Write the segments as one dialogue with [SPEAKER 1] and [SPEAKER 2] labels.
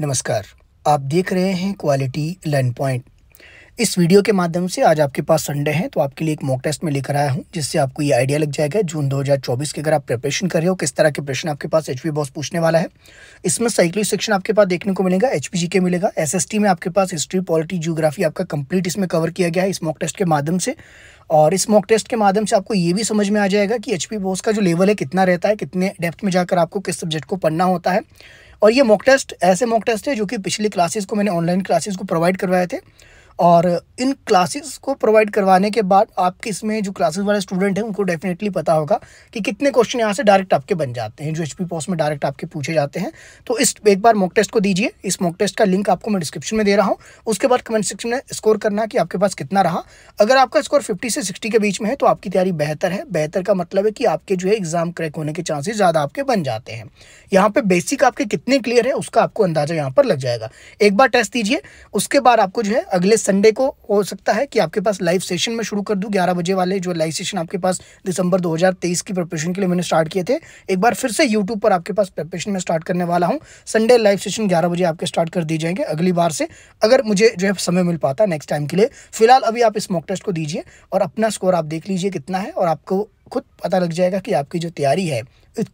[SPEAKER 1] नमस्कार आप देख रहे हैं क्वालिटी लर्न पॉइंट इस वीडियो के माध्यम से आज आपके पास संडे है तो आपके लिए एक मॉक टेस्ट में लेकर आया हूं जिससे आपको ये आइडिया लग जाएगा जून 2024 के अगर आप प्रिपरेशन कर रहे हो किस तरह के प्रश्न आपके पास एच बॉस पूछने वाला है इसमें साइकिली सेक्शन आपके पास देखने को मिलेगा एच के मिलेगा एस में आपके पास हिस्ट्री पॉलिटी जियोग्राफी आपका कंप्लीट इसमें कवर किया गया है इस मॉक टेस्ट के माध्यम से और इस मॉक टेस्ट के माध्यम से आपको ये भी समझ में आ जाएगा कि एच बॉस का जो लेवल है कितना रहता है कितने डेप्थ में जाकर आपको किस सब्जेक्ट को पढ़ना होता है और ये मॉक टेस्ट ऐसे मॉक टेस्ट है जो कि पिछली क्लासेस को मैंने ऑनलाइन क्लासेस को प्रोवाइड करवाए थे और इन क्लासेस को प्रोवाइड करवाने के बाद आपके इसमें जो क्लासेस वाले स्टूडेंट हैं उनको डेफिनेटली पता होगा कि कितने क्वेश्चन यहाँ से डायरेक्ट आपके बन जाते हैं जो एच पी पोस्ट में डायरेक्ट आपके पूछे जाते हैं तो इस एक बार मॉक टेस्ट को दीजिए इस मॉक टेस्ट का लिंक आपको मैं डिस्क्रिप्शन में दे रहा हूँ उसके बाद कमेंट सेक्शन में स्कोर करना कि आपके पास कितना रहा अगर आपका स्कोर फिफ्टी से सिक्सटी के बीच में है तो आपकी तैयारी बेहतर है बेहतर का मतलब है कि आपके जो है एग्ज़ाम क्रैक होने के चांसेज ज़्यादा आपके बन जाते हैं यहाँ पर बेसिक आपके कितने क्लियर है उसका आपको अंदाजा यहाँ पर लग जाएगा एक बार टेस्ट दीजिए उसके बाद आपको जो है अगले संडे को हो सकता है कि आपके पास लाइव सेशन में शुरू कर दूँ ग्यारह बजे वाले जो लाइव सेशन आपके पास दिसंबर 2023 की प्रिपरेशन के लिए मैंने स्टार्ट किए थे एक बार फिर से यूट्यूब पर आपके पास प्रिपरेशन में स्टार्ट करने वाला हूँ संडे लाइव सेशन ग्यारह बजे आपके स्टार्ट कर दिए जाएंगे अगली बार से अगर मुझे जो है समय मिल पाता है नेक्स्ट टाइम के लिए फिलहाल अभी आप इस मॉक टेस्ट को दीजिए और अपना स्कोर आप देख लीजिए कितना है और आपको खुद पता लग जाएगा कि आपकी जो तैयारी है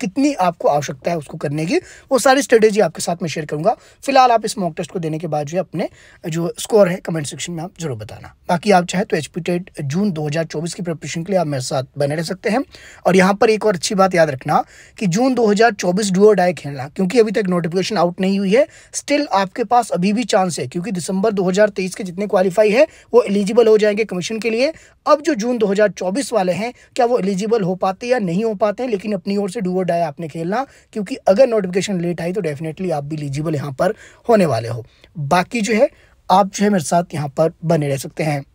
[SPEAKER 1] कितनी आपको आवश्यकता है उसको करने की वो सारी स्ट्रेटेजी आपके साथ में शेयर करूंगा फिलहाल आप इस मॉक टेस्ट को देने के बाद जो है अपने जो स्कोर है कमेंट सेक्शन में आप जरूर बताना बाकी आप चाहे तो एच टेट जून दो की प्रिपरेशन के लिए आप मेरे साथ बने रह सकते हैं और यहाँ पर एक और अच्छी बात याद रखना कि जून दो हजार डू डूअर डाई खेलना क्योंकि अभी तक नोटिफिकेशन आउट नहीं हुई है स्टिल आपके पास अभी भी चांस है क्योंकि दिसंबर 2023 के जितने क्वालिफाई है वो एलिजिबल हो जाएंगे कमीशन के लिए अब जो जून 2024 वाले हैं क्या वो एलिजिबल हो पाते या नहीं हो पाते हैं लेकिन अपनी ओर से डू डू और डाई आपने खेलना क्योंकि अगर नोटिफिकेशन लेट आई तो डेफिनेटली आप भी एलिजिबल यहाँ पर होने वाले हो बाकी जो है आप जो है मेरे साथ यहाँ पर बने रह सकते हैं